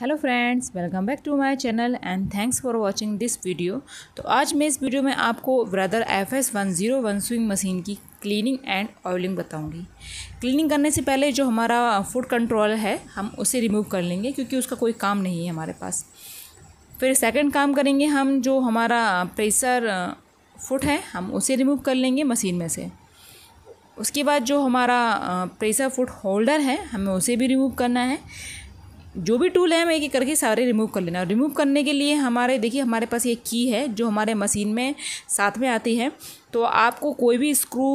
hello friends welcome back to my channel and thanks for watching this video तो आज मैं इस video में आपको brother F S one zero one sewing machine की cleaning and oiling बताऊंगी cleaning करने से पहले जो हमारा फूड कंट्रोल है हम उसे रिमूव कर लेंगे क्योंकि उसका कोई काम नहीं है हमारे पास फिर सेकेंड काम करेंगे हम जो हमारा प्रेसर फुट है हम उसे रिमूव कर लेंगे मशीन में से उसके बाद जो हमारा प्रेसर फुट होल्डर है हमें उसे भी रिमूव करना है जो भी टूल है हम एक एक करके सारे रिमूव कर लेना रिमूव करने के लिए हमारे देखिए हमारे पास ये की है जो हमारे मशीन में साथ में आती है तो आपको कोई भी स्क्रू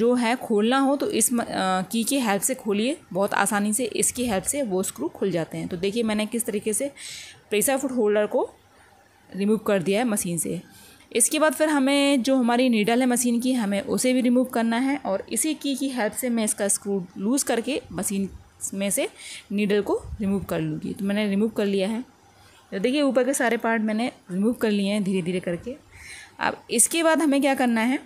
जो है खोलना हो तो इस की की हेल्प से खोलिए बहुत आसानी से इसकी हेल्प से वो स्क्रू खुल जाते हैं तो देखिए मैंने किस तरीके से प्रेशर फुट होल्डर को रिमूव कर दिया है मशीन से इसके बाद फिर हमें जो हमारी नीडल है मशीन की हमें उसे भी रिमूव करना है और इसी की की हेल्प से मैं इसका स्क्रू लूज़ करके मशीन में से नीडल को रिमूव कर लूँगी तो मैंने रिमूव कर लिया है तो देखिए ऊपर के सारे पार्ट मैंने रिमूव कर लिए हैं धीरे धीरे करके अब इसके बाद हमें क्या करना है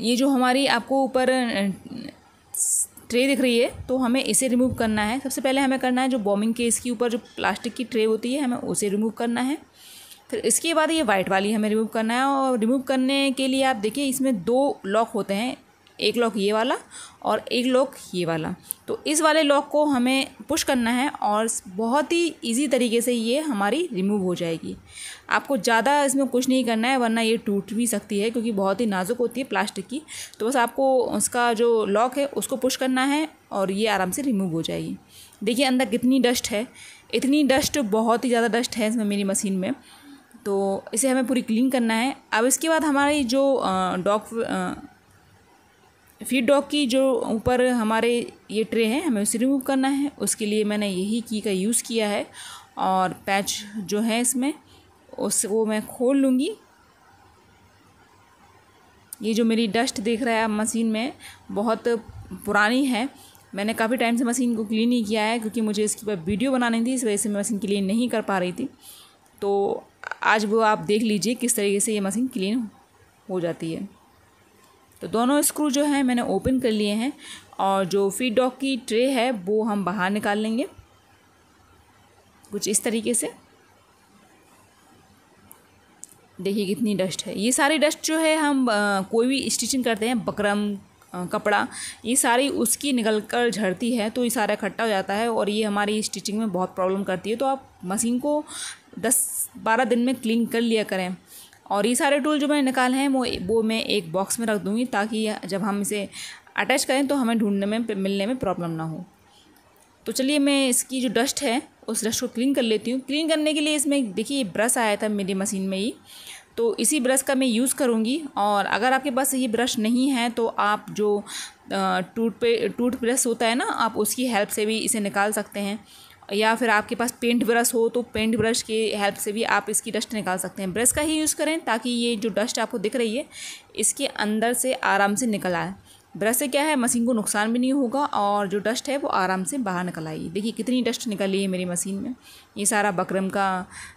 ये जो हमारी आपको ऊपर ट्रे दिख रही है तो हमें इसे रिमूव करना है सबसे पहले हमें करना है जो बॉम्बिंग केस के ऊपर जो प्लास्टिक की ट्रे होती है हमें उसे रिमूव करना है फिर इसके बाद ये वाइट वाली हमें रिमूव करना है और रिमूव करने के लिए आप देखिए इसमें दो लॉक होते हैं एक लॉक ये वाला और एक लॉक ये वाला तो इस वाले लॉक को हमें पुश करना है और बहुत ही इजी तरीके से ये हमारी रिमूव हो जाएगी आपको ज़्यादा इसमें कुछ नहीं करना है वरना ये टूट भी सकती है क्योंकि बहुत ही नाजुक होती है प्लास्टिक की तो बस आपको उसका जो लॉक है उसको पुश करना है और ये आराम से रिमूव हो जाएगी देखिए अंदर कितनी डस्ट है इतनी डस्ट बहुत ही ज़्यादा डस्ट है इसमें मेरी मशीन में तो इसे हमें पूरी क्लीन करना है अब इसके बाद हमारी जो डॉग फीड डॉग की जो ऊपर हमारे ये ट्रे है हमें उसे रिमूव करना है उसके लिए मैंने यही की का यूज़ किया है और पैच जो है इसमें उस वो मैं खोल लूँगी ये जो मेरी डस्ट देख रहा है आप मशीन में बहुत पुरानी है मैंने काफ़ी टाइम से मशीन को क्लीन नहीं किया है क्योंकि मुझे इसके ऊपर वीडियो बनानी थी इस वजह से मैं मशीन क्लीन नहीं कर पा रही थी तो आज वो आप देख लीजिए किस तरीके से ये मशीन क्लीन हो जाती है तो दोनों स्क्रू जो हैं मैंने ओपन कर लिए हैं और जो फीड डॉग की ट्रे है वो हम बाहर निकाल लेंगे कुछ इस तरीके से देखिए कितनी डस्ट है ये सारी डस्ट जो है हम आ, कोई भी स्टिचिंग करते हैं बकरम कपड़ा ये सारी उसकी निकल कर झड़ती है तो ये सारा इकट्ठा हो जाता है और ये हमारी स्टिचिंग में बहुत प्रॉब्लम करती है तो आप मशीन को दस बारह दिन में क्लीन कर लिया करें और ये सारे टूल जो मैंने निकाले हैं वो वो मैं एक बॉक्स में रख दूँगी ताकि जब हम इसे अटैच करें तो हमें ढूंढने में मिलने में प्रॉब्लम ना हो तो चलिए मैं इसकी जो डस्ट है उस डस्ट को क्लीन कर लेती हूँ क्लीन करने के लिए इसमें देखिए ये ब्रश आया था मेरी मशीन में ही तो इसी ब्रश का मैं यूज़ करूँगी और अगर आपके पास ये ब्रश नहीं है तो आप जो टूट पे टूट ब्रश होता है ना आप उसकी हेल्प से भी इसे निकाल सकते हैं या फिर आपके पास पेंट ब्रश हो तो पेंट ब्रश की हेल्प से भी आप इसकी डस्ट निकाल सकते हैं ब्रश का ही यूज़ करें ताकि ये जो डस्ट आपको दिख रही है इसके अंदर से आराम से निकल आए ब्रश से क्या है मशीन को नुकसान भी नहीं होगा और जो डस्ट है वो आराम से बाहर निकल आएगी देखिए कितनी डस्ट निकली है मेरी मशीन में ये सारा बकरम का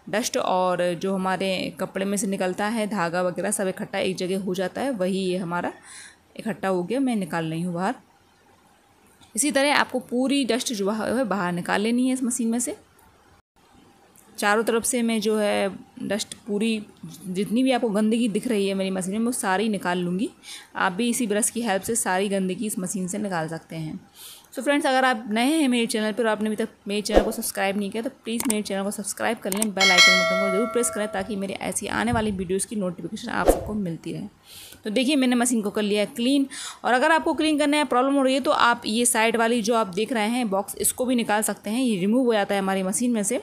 डस्ट और जो हमारे कपड़े में से निकलता है धागा वगैरह सब इकट्ठा एक जगह हो जाता है वही ये हमारा इकट्ठा हो गया मैं निकाल रही हूँ बाहर इसी तरह आपको पूरी डस्ट जो है बाहर निकाल लेनी है इस मशीन में से चारों तरफ से मैं जो है डस्ट पूरी जितनी भी आपको गंदगी दिख रही है मेरी मशीन में मैं वो सारी निकाल लूँगी आप भी इसी ब्रश की हेल्प से सारी गंदगी इस मशीन से निकाल सकते हैं सो so फ्रेंड्स अगर आप नए हैं मेरे चैनल पर आपने अभी तक मेरे चैनल को सब्सक्राइब नहीं किया तो प्लीज़ मेरे चैनल को सब्सक्राइब कर लें बेल आइकन बटन को जरूर प्रेस करें ताकि मेरे ऐसी आने वाली वीडियोज़ की नोटिफिकेशन आप सबको मिलती रहे तो देखिए मैंने मशीन को कर लिया है क्लीन और अगर आपको क्लीन करने में प्रॉब्लम हो रही है तो आप ये साइड वाली जो आप देख रहे हैं बॉक्स इसको भी निकाल सकते हैं ये रिमूव हो जाता है हमारी मशीन में से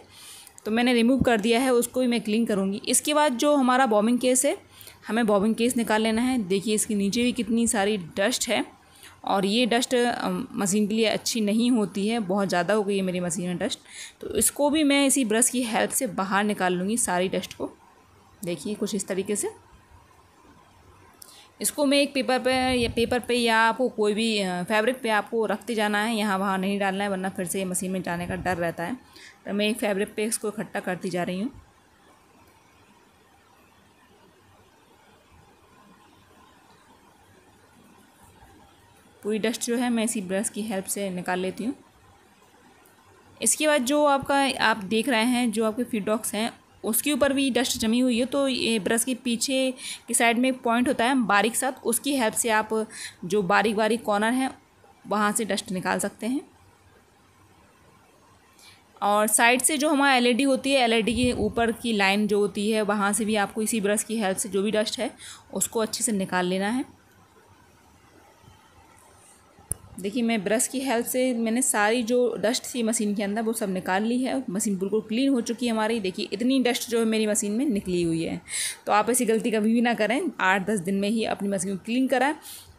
तो मैंने रिमूव कर दिया है उसको भी मैं क्लीन करूँगी इसके बाद जो हमारा बॉबिंग केस है हमें बॉबिंग केस निकाल लेना है देखिए इसके नीचे भी कितनी सारी डस्ट है और ये डस्ट मशीन के लिए अच्छी नहीं होती है बहुत ज़्यादा हो गई है मेरी मशीन में डस्ट तो इसको भी मैं इसी ब्रश की हेल्प से बाहर निकाल लूँगी सारी डस्ट को देखिए कुछ इस तरीके से इसको मैं एक पेपर पे या पेपर पे या आपको कोई भी फैब्रिक पे आपको रखते जाना है यहाँ वहाँ नहीं डालना है वरना फिर से ये मशीन में जाने का डर रहता है तो मैं एक फैब्रिक पे इसको इकट्ठा करती जा रही हूँ पूरी डस्ट जो है मैं इसी ब्रश की हेल्प से निकाल लेती हूँ इसके बाद जो आपका आप देख रहे हैं जो आपके फीडॉक्स हैं उसके ऊपर भी डस्ट जमी हुई है तो ये ब्रश के पीछे की साइड में एक पॉइंट होता है बारीक साथ उसकी हेल्प से आप जो बारीक बारीक कॉर्नर हैं वहाँ से डस्ट निकाल सकते हैं और साइड से जो हमारा एलईडी e होती है एलईडी e के ऊपर की लाइन जो होती है वहाँ से भी आपको इसी ब्रश की हेल्प से जो भी डस्ट है उसको अच्छे से निकाल लेना है देखिए मैं ब्रश की हेल्प से मैंने सारी जो डस्ट थी मशीन के अंदर वो सब निकाल ली है मशीन बिल्कुल क्लीन हो चुकी है हमारी देखिए इतनी डस्ट जो है मेरी मशीन में निकली हुई है तो आप ऐसी गलती कभी भी ना करें आठ दस दिन में ही अपनी मशीन को क्लीन कराएं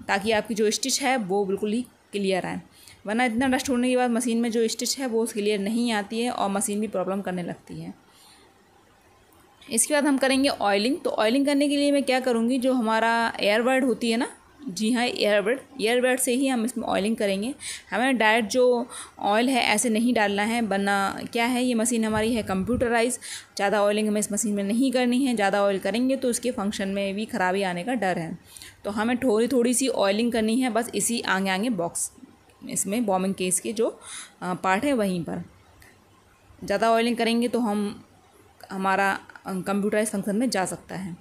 ताकि आपकी जो स्टिच है वो बिल्कुल ही क्लियर आए वरना इतना डस्ट होने के बाद मशीन में जो स्टिच है वो क्लियर नहीं आती है और मशीन भी प्रॉब्लम करने लगती है इसके बाद हम करेंगे ऑयलिंग तो ऑयलिंग करने के लिए मैं क्या करूँगी जो हमारा वर्ड होती है ना जी हाँ ईयरबड ईयरबड से ही हम इसमें ऑयलिंग करेंगे हमें डायरेक्ट जो ऑयल है ऐसे नहीं डालना है वरना क्या है ये मशीन हमारी है कंप्यूटराइज ज़्यादा ऑयलिंग हमें इस मशीन में नहीं करनी है ज़्यादा ऑयल करेंगे तो उसके फंक्शन में भी खराबी आने का डर है तो हमें थोड़ी थोड़ी सी ऑयलिंग करनी है बस इसी आगे आगे बॉक्स इसमें बॉम्बिंग केस के जो पार्ट है वहीं पर ज़्यादा ऑयलिंग करेंगे तो हम हमारा कंप्यूटराइज फंक्शन में जा सकता है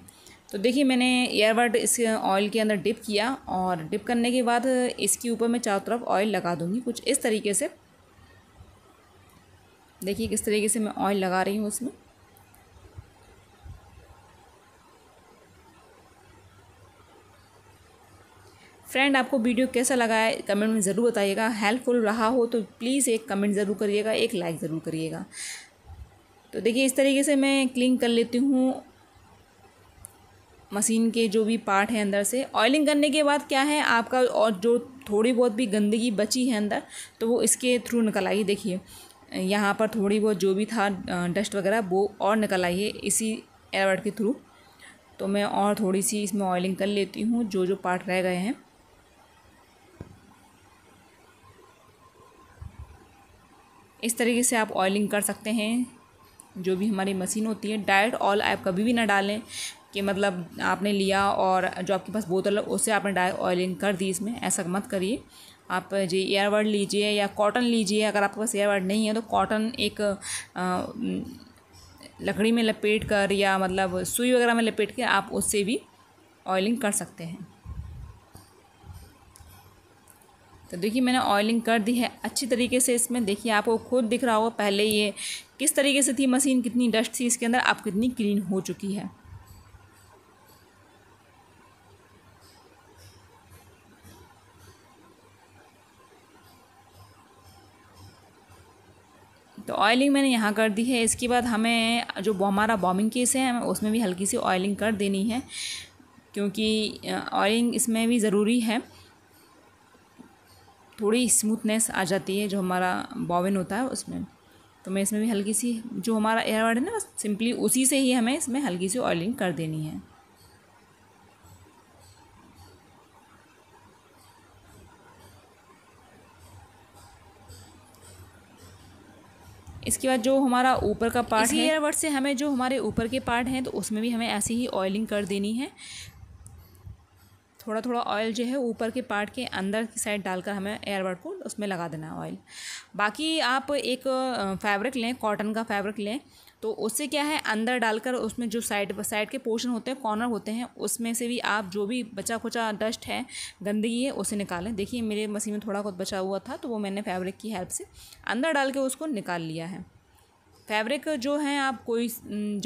तो देखिए मैंने एयरबर्ड इस ऑयल के अंदर डिप किया और डिप करने के बाद इसके ऊपर मैं चारों तरफ ऑयल लगा दूँगी कुछ इस तरीके से देखिए किस तरीके से मैं ऑयल लगा रही हूँ उसमें फ्रेंड आपको वीडियो कैसा लगा है कमेंट में ज़रूर बताइएगा हेल्पफुल रहा हो तो प्लीज़ एक कमेंट ज़रूर करिएगा एक लाइक ज़रूर करिएगा तो देखिए इस तरीके से मैं क्लीन कर लेती हूँ मशीन के जो भी पार्ट हैं अंदर से ऑयलिंग करने के बाद क्या है आपका और जो थोड़ी बहुत भी गंदगी बची है अंदर तो वो इसके थ्रू निकल आई देखिए यहाँ पर थोड़ी बहुत जो भी था डस्ट वगैरह वो और निकल आई है इसी एयरवर्ड के थ्रू तो मैं और थोड़ी सी इसमें ऑयलिंग कर लेती हूँ जो जो पार्ट रह गए हैं इस तरीके से आप ऑयलिंग कर सकते हैं जो भी हमारी मशीन होती है डायरेक्ट ऑयल आप कभी भी ना डालें कि मतलब आपने लिया और जो आपके पास बोतल है उससे आपने डाई ऑयलिंग कर दी इसमें ऐसा मत करिए आप जी एयरवर्ड लीजिए या कॉटन लीजिए अगर आपके पास एयरवर्ड नहीं है तो कॉटन एक लकड़ी में लपेट कर या मतलब सुई वगैरह में लपेट कर आप उससे भी ऑयलिंग कर सकते हैं तो देखिए मैंने ऑयलिंग कर दी है अच्छी तरीके से इसमें देखिए आपको खुद दिख रहा होगा पहले ये किस तरीके से थी मशीन कितनी डस्ट थी इसके अंदर आप कितनी क्लीन हो चुकी है ऑयलिंग मैंने यहाँ कर दी है इसके बाद हमें जो हमारा बॉमिंग केस है हमें उसमें भी हल्की सी ऑयलिंग कर देनी है क्योंकि ऑयलिंग इसमें भी ज़रूरी है थोड़ी स्मूथनेस आ जाती है जो हमारा बॉबिन होता है उसमें तो मैं इसमें भी हल्की सी जो हमारा एयरवर्ड है ना सिंपली उसी से ही हमें इसमें हल्की सी ऑयलिंग कर देनी है इसके बाद जो हमारा ऊपर का पार्ट है एयरवर्ड से हमें जो हमारे ऊपर के पार्ट हैं तो उसमें भी हमें ऐसी ही ऑयलिंग कर देनी है थोड़ा थोड़ा ऑयल जो है ऊपर के पार्ट के अंदर की साइड डालकर हमें एयरबड को उसमें लगा देना है ऑयल बाकी आप एक फैब्रिक लें कॉटन का फैब्रिक लें तो उससे क्या है अंदर डालकर उसमें जो साइड साइड के पोर्शन होते हैं कॉर्नर होते हैं उसमें से भी आप जो भी बचा खुचा डस्ट है गंदगी है उसे निकालें देखिए मेरे मसीन में थोड़ा बहुत बचा हुआ था तो वो मैंने फैब्रिक की हेल्प से अंदर डाल के उसको निकाल लिया है फैब्रिक जो है आप कोई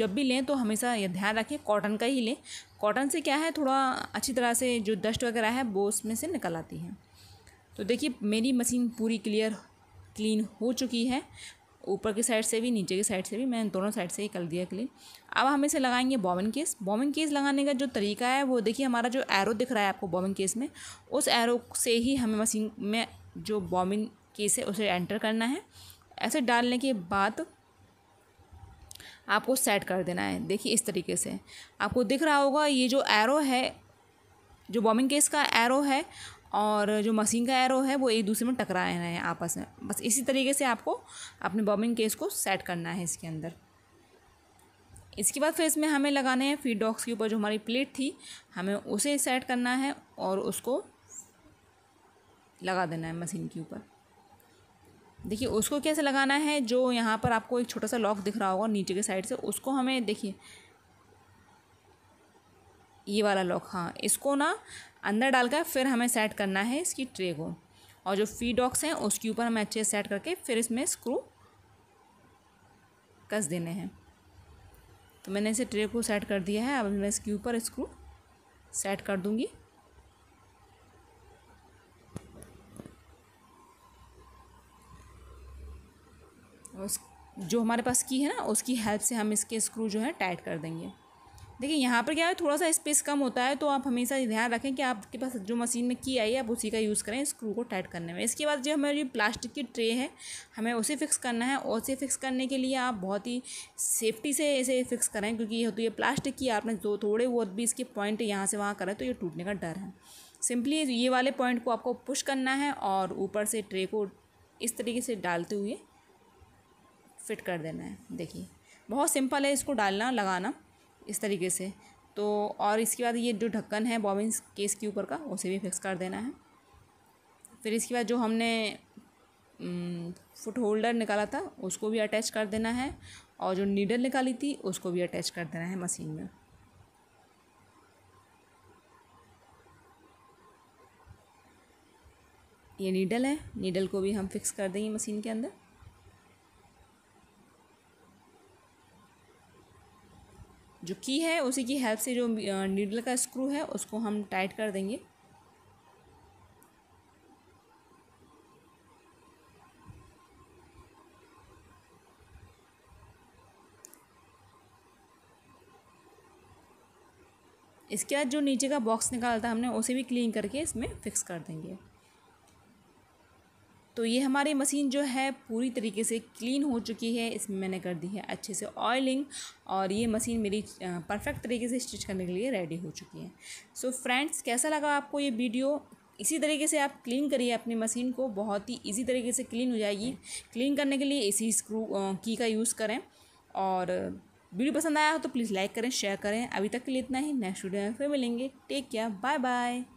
जब भी लें तो हमेशा यह ध्यान रखें कॉटन का ही लें कॉटन से क्या है थोड़ा अच्छी तरह से जो डस्ट वगैरह है वो उसमें से निकल आती है तो देखिए मेरी मशीन पूरी क्लियर क्लीन हो चुकी है ऊपर की साइड से भी नीचे की साइड से भी मैंने दोनों साइड से ही कर दिया क्लीन अब हम इसे लगाएंगे बॉबिन केस बॉबिन केस लगाने का जो तरीका है वो देखिए हमारा जो एरो दिख रहा है आपको बॉबिन केस में उस एरो से ही हमें मशीन में जो बॉबिन केस है उसे एंटर करना है ऐसे डालने के बाद आपको सेट कर देना है देखिए इस तरीके से आपको दिख रहा होगा ये जो एरो है जो बॉबिन केस का एरो है और जो मशीन का एरो है वो एक दूसरे में टकरा रहे हैं आपस में बस इसी तरीके से आपको अपने बॉबिंग केस को सेट करना है इसके अंदर इसके बाद फिर इसमें हमें लगाने हैं फीड डॉक्स के ऊपर जो हमारी प्लेट थी हमें उसे सेट करना है और उसको लगा देना है मशीन के ऊपर देखिए उसको कैसे लगाना है जो यहाँ पर आपको एक छोटा सा लॉक दिख रहा होगा नीचे के साइड से उसको हमें देखिए ये वाला लॉक हाँ इसको ना अंदर डालकर फिर हमें सेट करना है इसकी ट्रे को और जो फी डॉक्स हैं उसके ऊपर हमें अच्छे से सेट करके फिर इसमें स्क्रू कस देने हैं तो मैंने इसे ट्रे को सेट कर दिया है अब मैं इसके ऊपर स्क्रू सेट कर दूँगी उस जो हमारे पास की है ना उसकी हेल्प से हम इसके स्क्रू जो है टाइट कर देंगे देखिए यहाँ पर क्या है थोड़ा सा स्पेस कम होता है तो आप हमेशा ध्यान रखें कि आपके पास जो मशीन में की आई है आप उसी का यूज़ करें स्क्रू को टाइट करने में इसके बाद जो हमारी प्लास्टिक की ट्रे है हमें उसे फिक्स करना है और उसे फिक्स करने के लिए आप बहुत ही सेफ्टी से इसे फिक्स करें क्योंकि ये तो ये प्लास्टिक की आपने जो थोड़े बहुत भी इसके पॉइंट यहाँ से वहाँ करें तो ये टूटने का डर है सिंपली ये वाले पॉइंट को आपको पुश करना है और ऊपर से ट्रे को इस तरीके से डालते हुए फिट कर देना है देखिए बहुत सिंपल है इसको डालना लगाना इस तरीके से तो और इसके बाद ये जो ढक्कन है बॉबिन केस के ऊपर का उसे भी फिक्स कर देना है फिर इसके बाद जो हमने फुट होल्डर निकाला था उसको भी अटैच कर देना है और जो नीडल निकाली थी उसको भी अटैच कर देना है मशीन में ये नीडल है नीडल को भी हम फिक्स कर देंगे मशीन के अंदर जो की है उसी की हेल्प से जो नीडल का स्क्रू है उसको हम टाइट कर देंगे इसके बाद जो नीचे का बॉक्स निकालता है हमने उसे भी क्लीन करके इसमें फिक्स कर देंगे तो ये हमारी मशीन जो है पूरी तरीके से क्लीन हो चुकी है इसमें मैंने कर दी है अच्छे से ऑयलिंग और ये मशीन मेरी परफेक्ट तरीके से स्टिच करने के लिए रेडी हो चुकी है सो so, फ्रेंड्स कैसा लगा आपको ये वीडियो इसी तरीके से आप क्लीन करिए अपनी मशीन को बहुत ही इजी तरीके से क्लीन हो जाएगी क्लीन करने के लिए इसी स्क्रू की का यूज़ करें और वीडियो पसंद आया हो तो प्लीज़ लाइक करें शेयर करें अभी तक के लिए इतना ही नेक्स्ट वीडियो में फिर मिलेंगे टेक केयर बाय बाय